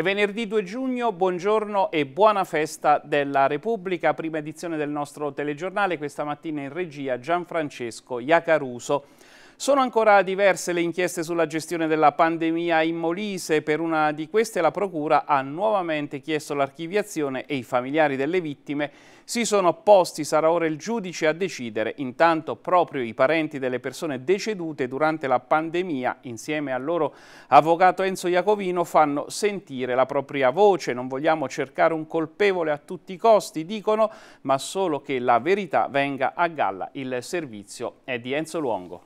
È venerdì 2 giugno, buongiorno e buona festa della Repubblica, prima edizione del nostro telegiornale, questa mattina in regia Gianfrancesco Iacaruso. Sono ancora diverse le inchieste sulla gestione della pandemia in Molise, per una di queste la Procura ha nuovamente chiesto l'archiviazione e i familiari delle vittime si sono opposti, sarà ora il giudice a decidere. Intanto proprio i parenti delle persone decedute durante la pandemia, insieme al loro avvocato Enzo Iacovino, fanno sentire la propria voce. Non vogliamo cercare un colpevole a tutti i costi, dicono, ma solo che la verità venga a galla. Il servizio è di Enzo Luongo.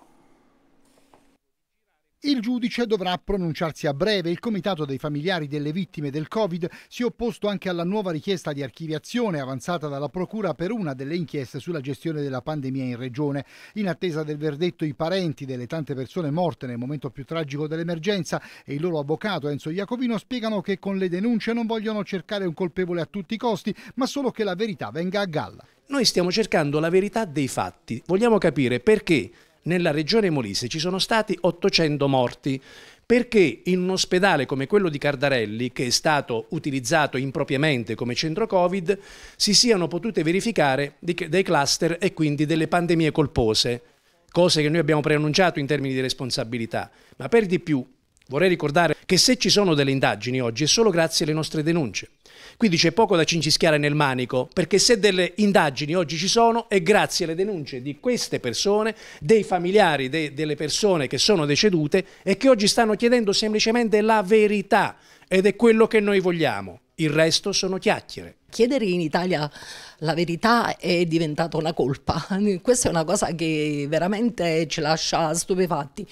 Il giudice dovrà pronunciarsi a breve. Il Comitato dei familiari delle vittime del Covid si è opposto anche alla nuova richiesta di archiviazione avanzata dalla Procura per una delle inchieste sulla gestione della pandemia in Regione. In attesa del verdetto i parenti delle tante persone morte nel momento più tragico dell'emergenza e il loro avvocato Enzo Iacovino spiegano che con le denunce non vogliono cercare un colpevole a tutti i costi, ma solo che la verità venga a galla. Noi stiamo cercando la verità dei fatti. Vogliamo capire perché nella regione Molise ci sono stati 800 morti perché in un ospedale come quello di Cardarelli, che è stato utilizzato impropriamente come centro Covid, si siano potute verificare dei cluster e quindi delle pandemie colpose, cose che noi abbiamo preannunciato in termini di responsabilità. Ma per di più, vorrei ricordare che se ci sono delle indagini oggi è solo grazie alle nostre denunce. Quindi c'è poco da cincischiare nel manico, perché se delle indagini oggi ci sono è grazie alle denunce di queste persone, dei familiari de delle persone che sono decedute e che oggi stanno chiedendo semplicemente la verità ed è quello che noi vogliamo. Il resto sono chiacchiere. Chiedere in Italia la verità è diventata una colpa. Questa è una cosa che veramente ci lascia stupefatti.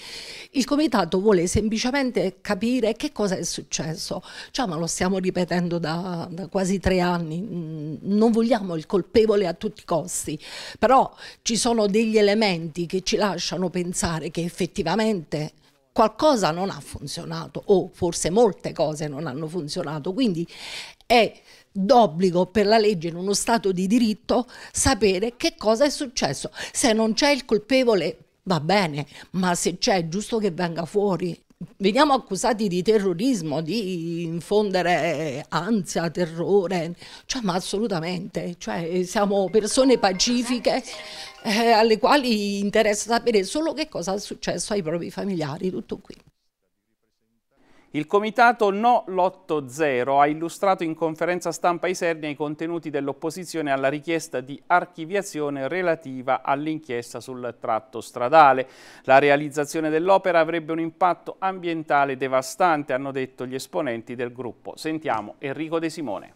Il comitato vuole semplicemente capire che cosa è successo. Cioè, ma lo stiamo ripetendo da, da quasi tre anni. Mm, non vogliamo il colpevole a tutti i costi, però ci sono degli elementi che ci lasciano pensare che effettivamente qualcosa non ha funzionato o forse molte cose non hanno funzionato, quindi è d'obbligo per la legge in uno Stato di diritto sapere che cosa è successo. Se non c'è il colpevole va bene, ma se c'è è giusto che venga fuori veniamo accusati di terrorismo, di infondere ansia, terrore, cioè, ma assolutamente, cioè, eh, siamo persone pacifiche eh, alle quali interessa sapere solo che cosa è successo ai propri familiari, tutto qui. Il comitato No Lotto Zero ha illustrato in conferenza stampa Isernia i contenuti dell'opposizione alla richiesta di archiviazione relativa all'inchiesta sul tratto stradale. La realizzazione dell'opera avrebbe un impatto ambientale devastante, hanno detto gli esponenti del gruppo. Sentiamo Enrico De Simone.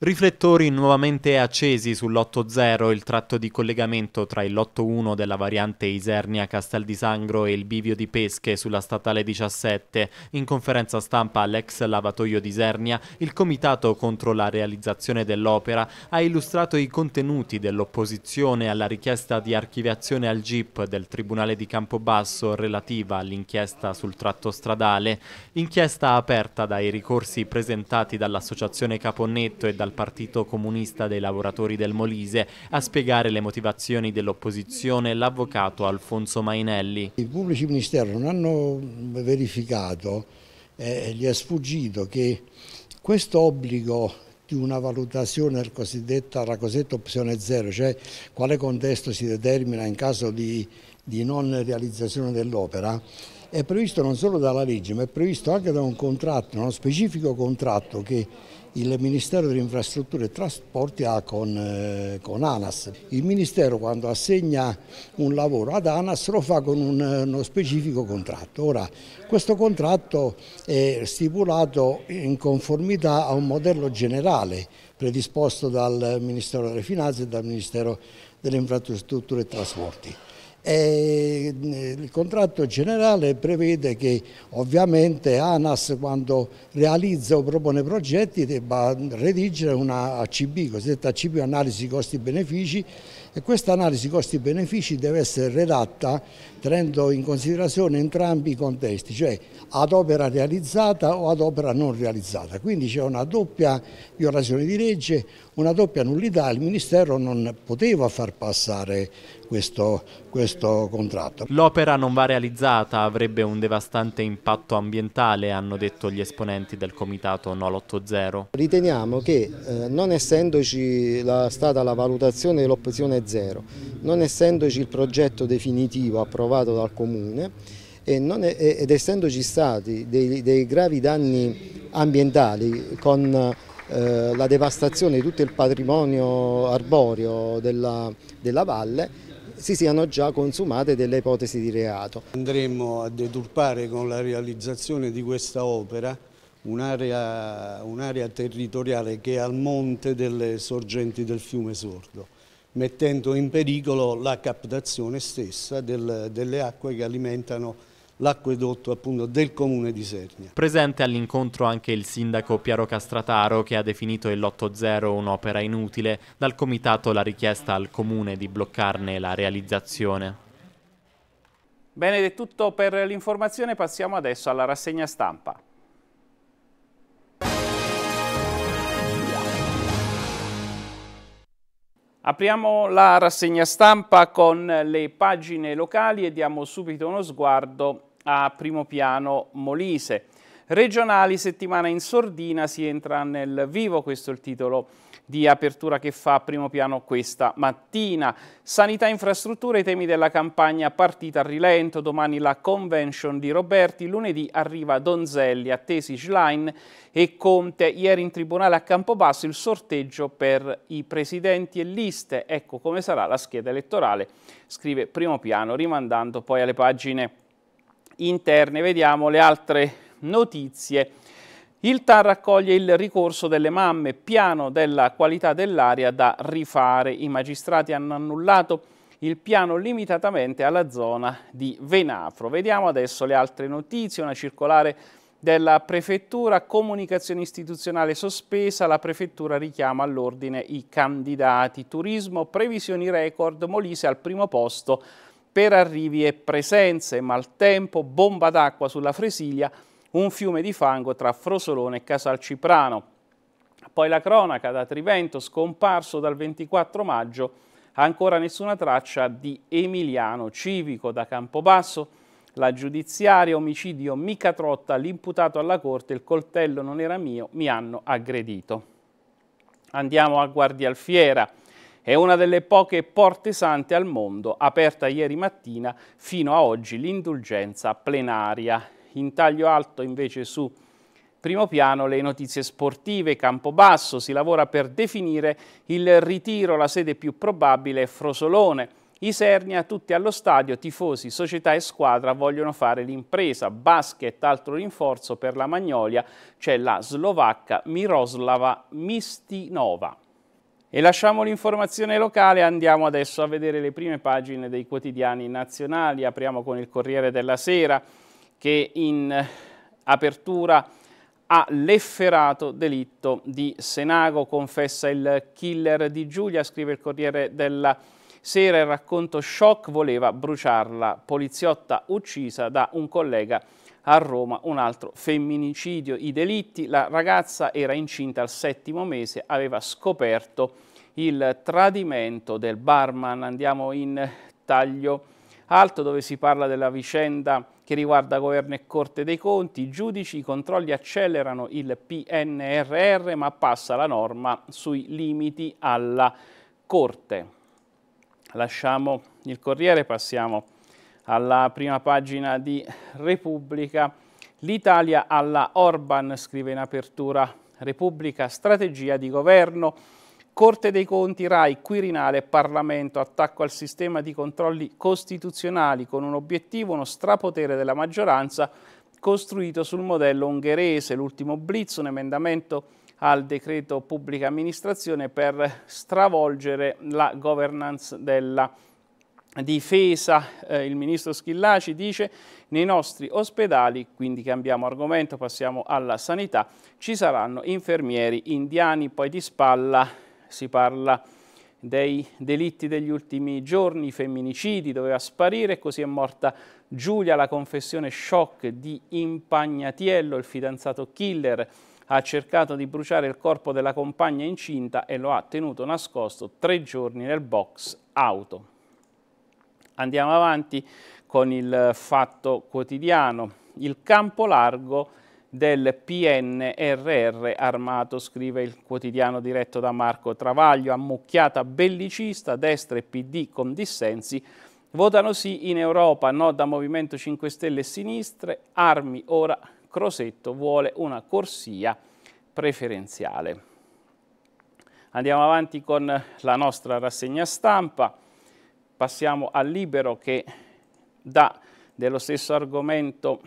Riflettori nuovamente accesi sull'8 0 il tratto di collegamento tra il lotto 1 della variante Isernia Castel di Sangro e il bivio di Pesche sulla statale 17. In conferenza stampa all'ex lavatoio di Isernia, il comitato contro la realizzazione dell'opera ha illustrato i contenuti dell'opposizione alla richiesta di archiviazione al GIP del Tribunale di Campobasso relativa all'inchiesta sul tratto stradale. Inchiesta aperta dai ricorsi presentati dall'Associazione Caponnetto e dal dal Partito Comunista dei Lavoratori del Molise a spiegare le motivazioni dell'opposizione l'avvocato Alfonso Mainelli. I pubblici ministeri non hanno verificato, eh, gli è sfuggito che questo obbligo di una valutazione del cosiddetta, la cosiddetta opzione zero, cioè quale contesto si determina in caso di, di non realizzazione dell'opera, è previsto non solo dalla legge ma è previsto anche da un contratto, uno specifico contratto che il Ministero delle Infrastrutture e Trasporti ha con, eh, con, ANAS. Il Ministero quando assegna un lavoro ad ANAS lo fa con un, eh, uno specifico contratto. Ora, questo contratto è stipulato in conformità a un modello generale predisposto dal Ministero delle Finanze e dal Ministero delle Infrastrutture e Trasporti. E eh, il contratto generale prevede che ovviamente ANAS quando realizza o propone progetti debba redigere una ACB, cosiddetta ACB analisi costi-benefici e questa analisi costi-benefici deve essere redatta tenendo in considerazione entrambi i contesti, cioè ad opera realizzata o ad opera non realizzata. Quindi c'è una doppia violazione di legge, una doppia nullità, il Ministero non poteva far passare questo, questo contratto. L'opera non va realizzata avrebbe un devastante impatto ambientale, hanno detto gli esponenti del comitato No l'80. Riteniamo che eh, non essendoci la, stata la valutazione dell'opzione zero, non essendoci il progetto definitivo approvato, approvato dal Comune è, ed essendoci stati dei, dei, gravi danni ambientali con eh, la devastazione di tutto il patrimonio arboreo della, della valle, si siano già consumate delle ipotesi di reato. Andremo a deturpare con la realizzazione di questa opera un'area un territoriale che è al monte delle sorgenti del fiume Sordo mettendo in pericolo la captazione stessa del, delle acque che alimentano l'acquedotto appunto del comune di Sernia. Presente all'incontro anche il sindaco Piero Castrataro che ha definito il lotto zero un'opera inutile, dal comitato la richiesta al comune di bloccarne la realizzazione. Bene, è tutto per l'informazione, passiamo adesso alla rassegna stampa. Apriamo la rassegna stampa con le pagine locali e diamo subito uno sguardo a primo piano Molise. Regionali settimana in sordina si entra nel vivo, questo è il titolo di apertura che fa a primo piano questa mattina. Sanità e infrastrutture, i temi della campagna partita a rilento, domani la convention di Roberti, lunedì arriva Donzelli, attesi Schlein e Conte, ieri in tribunale a Campobasso il sorteggio per i presidenti e liste, ecco come sarà la scheda elettorale, scrive primo piano rimandando poi alle pagine interne, vediamo le altre notizie. Il TAR raccoglie il ricorso delle mamme, piano della qualità dell'aria da rifare. I magistrati hanno annullato il piano limitatamente alla zona di Venafro. Vediamo adesso le altre notizie, una circolare della prefettura, comunicazione istituzionale sospesa, la prefettura richiama all'ordine i candidati. Turismo, previsioni record, Molise al primo posto per arrivi e presenze, maltempo, bomba d'acqua sulla Fresilia, un fiume di fango tra Frosolone e Casalciprano. Poi la cronaca da Trivento, scomparso dal 24 maggio, ancora nessuna traccia di Emiliano Civico da Campobasso. La giudiziaria, omicidio mica trotta, l'imputato alla corte, il coltello non era mio, mi hanno aggredito. Andiamo a Guardialfiera. È una delle poche porte sante al mondo, aperta ieri mattina fino a oggi l'indulgenza plenaria. In taglio alto invece su primo piano le notizie sportive, Campobasso, si lavora per definire il ritiro, la sede più probabile è Frosolone. Isernia, tutti allo stadio, tifosi, società e squadra vogliono fare l'impresa. Basket, altro rinforzo per la Magnolia, c'è la slovacca Miroslava Mistinova. E lasciamo l'informazione locale, andiamo adesso a vedere le prime pagine dei quotidiani nazionali. Apriamo con il Corriere della Sera che in eh, apertura ha l'efferato delitto di Senago, confessa il killer di Giulia, scrive il Corriere della Sera, il racconto shock voleva bruciarla, poliziotta uccisa da un collega a Roma, un altro femminicidio, i delitti, la ragazza era incinta al settimo mese, aveva scoperto il tradimento del barman, andiamo in taglio alto dove si parla della vicenda che riguarda governo e corte dei conti, i giudici, i controlli accelerano il PNRR ma passa la norma sui limiti alla corte. Lasciamo il Corriere, passiamo alla prima pagina di Repubblica. L'Italia alla Orban, scrive in apertura Repubblica, strategia di governo Corte dei Conti, RAI, Quirinale, Parlamento, attacco al sistema di controlli costituzionali con un obiettivo, uno strapotere della maggioranza costruito sul modello ungherese. L'ultimo blitz, un emendamento al decreto pubblica amministrazione per stravolgere la governance della difesa. Eh, il ministro Schillaci dice nei nostri ospedali, quindi cambiamo argomento, passiamo alla sanità, ci saranno infermieri indiani, poi di spalla si parla dei delitti degli ultimi giorni, i femminicidi, doveva sparire, così è morta Giulia, la confessione shock di Impagnatiello, il fidanzato killer, ha cercato di bruciare il corpo della compagna incinta e lo ha tenuto nascosto tre giorni nel box auto. Andiamo avanti con il fatto quotidiano. Il campo largo del PNRR armato, scrive il quotidiano diretto da Marco Travaglio, ammucchiata bellicista, destra e PD con dissensi, votano sì in Europa, no da Movimento 5 Stelle e Sinistre, armi ora Crosetto vuole una corsia preferenziale. Andiamo avanti con la nostra rassegna stampa, passiamo al Libero che dà dello stesso argomento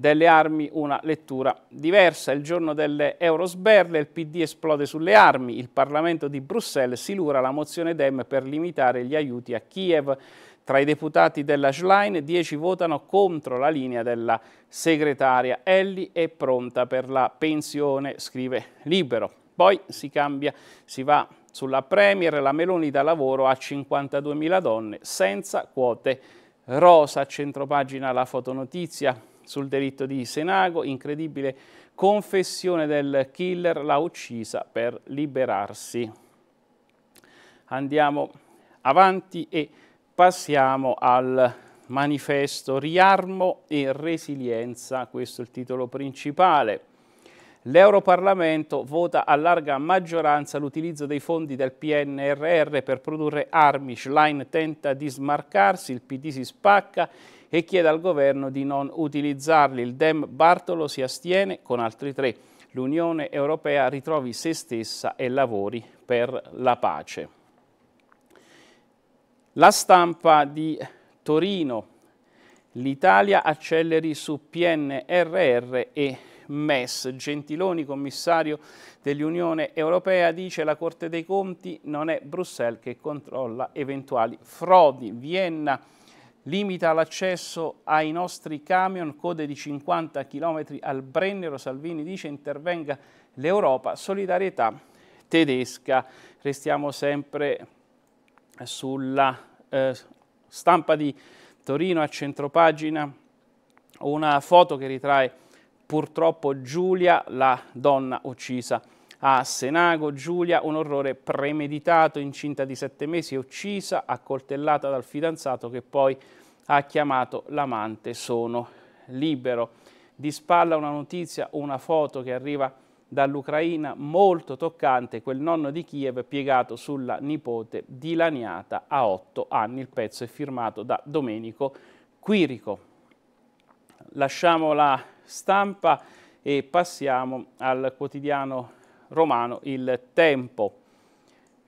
delle armi una lettura diversa. Il giorno delle Eurosberle il PD esplode sulle armi, il Parlamento di Bruxelles silura la mozione Dem per limitare gli aiuti a Kiev. Tra i deputati della Schlein, 10 votano contro la linea della segretaria. Ellie è pronta per la pensione, scrive Libero. Poi si cambia, si va sulla Premier, la Meloni da lavoro a 52.000 donne senza quote rosa. A centropagina la fotonotizia sul delitto di Senago, incredibile confessione del killer, l'ha uccisa per liberarsi. Andiamo avanti e passiamo al manifesto Riarmo e Resilienza, questo è il titolo principale. L'Europarlamento vota a larga maggioranza l'utilizzo dei fondi del PNRR per produrre armi. Schlein tenta di smarcarsi, il PD si spacca e chiede al governo di non utilizzarli. Il Dem Bartolo si astiene con altri tre. L'Unione Europea ritrovi se stessa e lavori per la pace. La stampa di Torino. L'Italia acceleri su PNRR e MES. Gentiloni, commissario dell'Unione Europea, dice la Corte dei Conti non è Bruxelles che controlla eventuali frodi. Vienna limita l'accesso ai nostri camion, code di 50 km al Brennero, Salvini dice intervenga l'Europa, solidarietà tedesca. Restiamo sempre sulla eh, stampa di Torino a centropagina, una foto che ritrae purtroppo Giulia, la donna uccisa a Senago, Giulia, un orrore premeditato, incinta di sette mesi, uccisa, accoltellata dal fidanzato che poi ha chiamato l'amante, sono libero. Di spalla una notizia, una foto che arriva dall'Ucraina, molto toccante, quel nonno di Kiev piegato sulla nipote dilaniata a otto anni. Il pezzo è firmato da Domenico Quirico. Lasciamo la stampa e passiamo al quotidiano romano il tempo.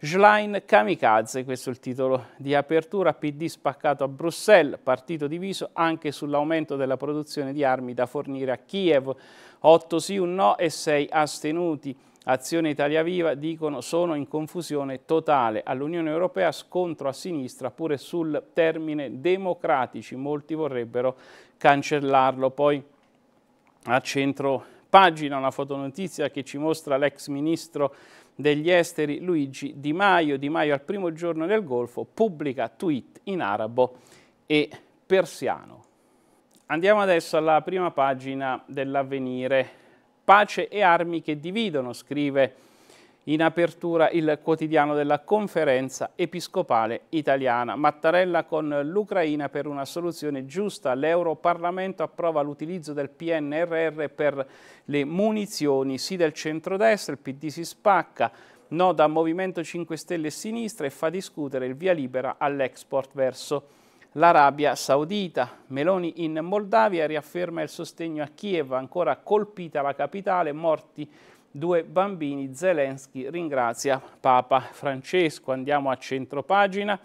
Schlein Kamikaze, questo è il titolo di apertura, PD spaccato a Bruxelles, partito diviso anche sull'aumento della produzione di armi da fornire a Kiev, 8 sì, un no e 6 astenuti. Azione Italia Viva dicono sono in confusione totale. All'Unione Europea scontro a sinistra pure sul termine democratici, molti vorrebbero cancellarlo. Poi a centro pagina una fotonotizia che ci mostra l'ex ministro degli esteri Luigi Di Maio. Di Maio al primo giorno nel Golfo pubblica tweet in arabo e persiano. Andiamo adesso alla prima pagina dell'avvenire. Pace e armi che dividono, scrive in apertura il quotidiano della conferenza episcopale italiana. Mattarella con l'Ucraina per una soluzione giusta. L'Europarlamento approva l'utilizzo del PNRR per le munizioni. Sì del centrodestra, il PD si spacca. No da Movimento 5 Stelle e Sinistra e fa discutere il via libera all'export verso l'Arabia Saudita. Meloni in Moldavia riafferma il sostegno a Kiev, ancora colpita la capitale, morti due bambini, Zelensky ringrazia Papa Francesco. Andiamo a centropagina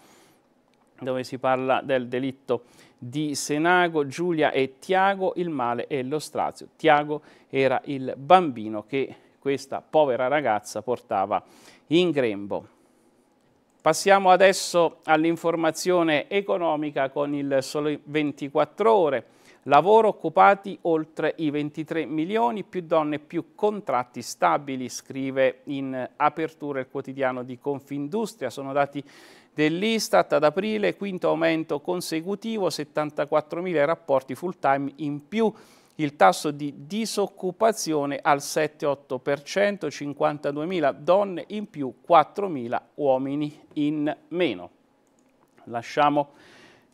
dove si parla del delitto di Senago, Giulia e Tiago, il male e lo strazio. Tiago era il bambino che questa povera ragazza portava in grembo. Passiamo adesso all'informazione economica con il Sole 24 Ore Lavoro occupati oltre i 23 milioni, più donne più contratti stabili, scrive in apertura il quotidiano di Confindustria. Sono dati dell'Istat ad aprile, quinto aumento consecutivo, 74 mila rapporti full time in più il tasso di disoccupazione al 7-8%, 52.000 donne in più, 4.000 uomini in meno. Lasciamo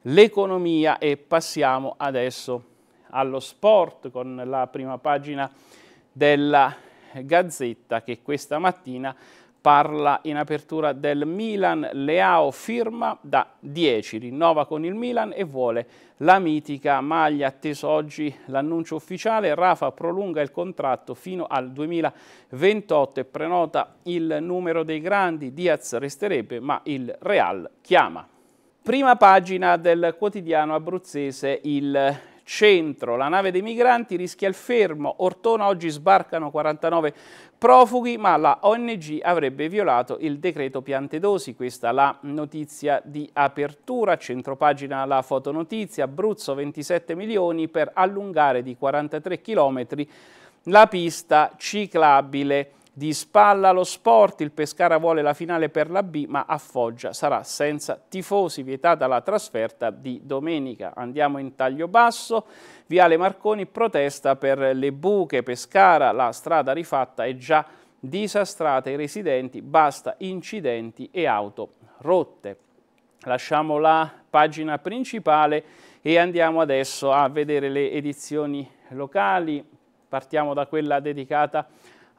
l'economia e passiamo adesso allo sport con la prima pagina della Gazzetta che questa mattina parla in apertura del Milan, Leao firma da 10, rinnova con il Milan e vuole la mitica maglia, atteso oggi l'annuncio ufficiale, Rafa prolunga il contratto fino al 2028 e prenota il numero dei grandi, Diaz resterebbe ma il Real chiama. Prima pagina del quotidiano abruzzese Il Centro. La nave dei migranti rischia il fermo. Ortona oggi sbarcano 49 profughi, ma la ONG avrebbe violato il decreto Piantedosi. Questa è la notizia di apertura. Centropagina la fotonotizia. Abruzzo 27 milioni per allungare di 43 chilometri la pista ciclabile di spalla allo sport, il Pescara vuole la finale per la B, ma a Foggia sarà senza tifosi, vietata la trasferta di domenica. Andiamo in taglio basso, Viale Marconi protesta per le buche, Pescara, la strada rifatta è già disastrata, i residenti basta incidenti e auto rotte. Lasciamo la pagina principale e andiamo adesso a vedere le edizioni locali. Partiamo da quella dedicata a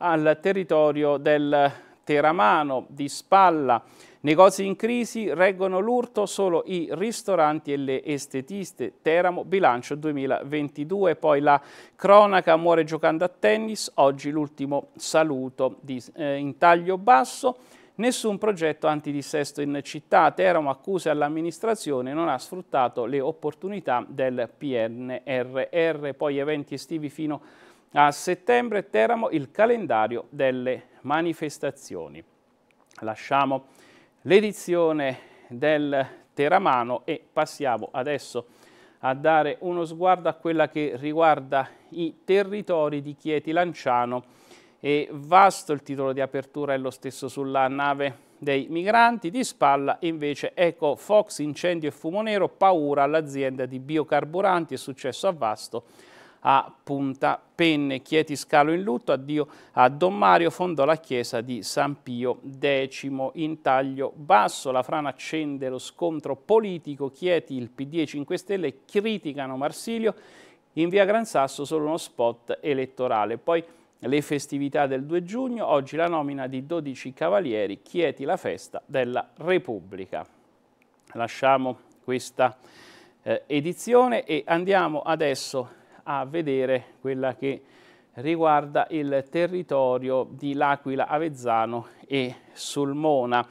al territorio del Teramano di Spalla. Negozi in crisi reggono l'urto solo i ristoranti e le estetiste. Teramo, bilancio 2022. Poi la cronaca muore giocando a tennis. Oggi l'ultimo saluto di, eh, in taglio basso. Nessun progetto antidissesto in città. Teramo accuse all'amministrazione non ha sfruttato le opportunità del PNRR. Poi eventi estivi fino a a settembre Teramo il calendario delle manifestazioni. Lasciamo l'edizione del Teramano e passiamo adesso a dare uno sguardo a quella che riguarda i territori di Chieti Lanciano e vasto il titolo di apertura è lo stesso sulla nave dei migranti, di spalla invece Eco Fox, incendio e fumo nero, paura all'azienda di biocarburanti, è successo a Vasto a Punta Penne. Chieti Scalo in lutto, addio a Don Mario, fondò la chiesa di San Pio X. In taglio basso la frana accende lo scontro politico, Chieti, il PD e 5 Stelle criticano Marsilio, in via Gran Sasso solo uno spot elettorale. Poi le festività del 2 giugno, oggi la nomina di 12 cavalieri, Chieti la festa della Repubblica. Lasciamo questa eh, edizione e andiamo adesso a vedere quella che riguarda il territorio di L'Aquila, Avezzano e Sulmona.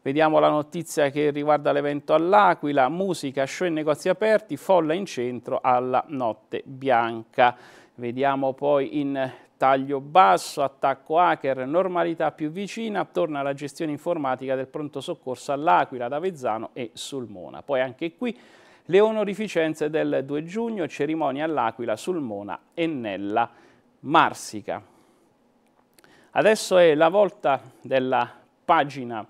Vediamo la notizia che riguarda l'evento all'Aquila, musica, show e negozi aperti, folla in centro alla notte bianca. Vediamo poi in taglio basso, attacco hacker, normalità più vicina, torna alla gestione informatica del pronto soccorso all'Aquila, ad Avezzano e Sulmona. Poi anche qui le onorificenze del 2 giugno, cerimonia all'Aquila, Sulmona e nella Marsica. Adesso è la volta della pagina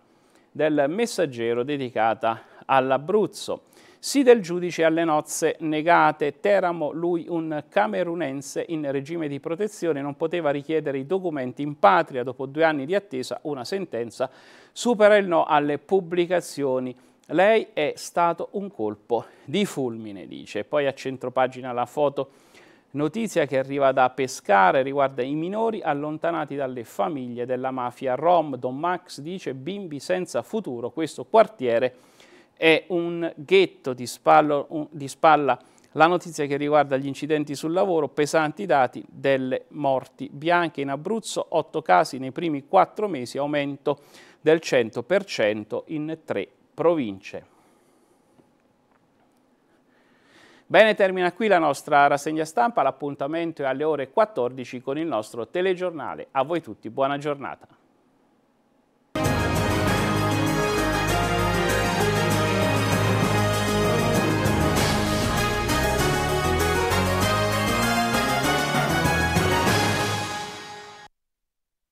del messaggero dedicata all'Abruzzo. Sì del giudice alle nozze negate, Teramo, lui un camerunense in regime di protezione, non poteva richiedere i documenti in patria, dopo due anni di attesa una sentenza supera il no alle pubblicazioni lei è stato un colpo di fulmine, dice. Poi a centropagina la foto notizia che arriva da Pescare riguarda i minori allontanati dalle famiglie della mafia Rom. Don Max dice bimbi senza futuro, questo quartiere è un ghetto di, spallo, un, di spalla la notizia che riguarda gli incidenti sul lavoro, pesanti dati delle morti bianche in Abruzzo, 8 casi nei primi 4 mesi, aumento del 100% in 3 province. Bene, termina qui la nostra rassegna stampa, l'appuntamento è alle ore 14 con il nostro telegiornale. A voi tutti buona giornata.